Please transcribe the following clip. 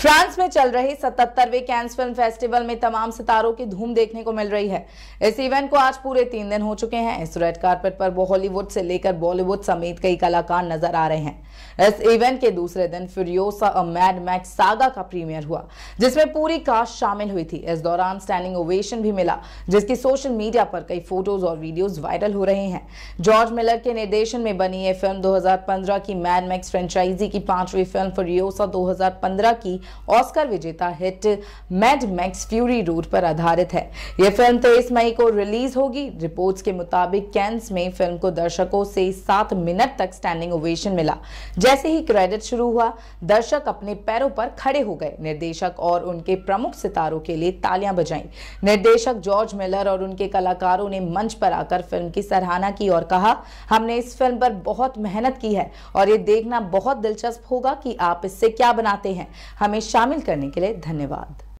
France में चल रहे सतहत्तरवे कैंस फिल्म फेस्टिवल में तमाम सितारों की धूम देखने को मिल रही है इस इवेंट को आज पूरे तीन दिन हो चुके हैं इस रेड कार्पेट पर हॉलीवुड से लेकर बॉलीवुड समेत कई कलाकार नजर आ रहे हैं इस इवेंट के दूसरे दिन फिरियोसा मैड मैक्स सागा का प्रीमियर हुआ जिसमें पूरी कास्ट शामिल हुई थी इस दौरान स्टैंडिंग ओवेशन भी मिला जिसकी सोशल मीडिया पर कई फोटोज और वीडियोज वायरल हो रहे हैं जॉर्ज मिलर के निर्देशन में बनी यह फिल्म दो की मैड मैक्स फ्रेंचाइजी की पांचवी फिल्म फिरियोसा दो की ऑस्कर विजेता hit Mad Max Fury Road पर आधारित है यह फिल्म तेईस मई को रिलीज होगी रिपोर्ट्स के मुताबिक कैंस में फिल्म को दर्शकों से सात मिनट तक स्टैंडिंग ओवेशन मिला जैसे ही क्रेडिट शुरू हुआ दर्शक अपने पैरों पर खड़े हो गए निर्देशक और उनके प्रमुख सितारों के लिए तालियां बजाई निर्देशक जॉर्ज मिलर और उनके कलाकारों ने मंच पर आकर फिल्म की सराहना की और कहा हमने इस फिल्म पर बहुत मेहनत की है और ये देखना बहुत दिलचस्प होगा कि आप इससे क्या बनाते हैं हमें में शामिल करने के लिए धन्यवाद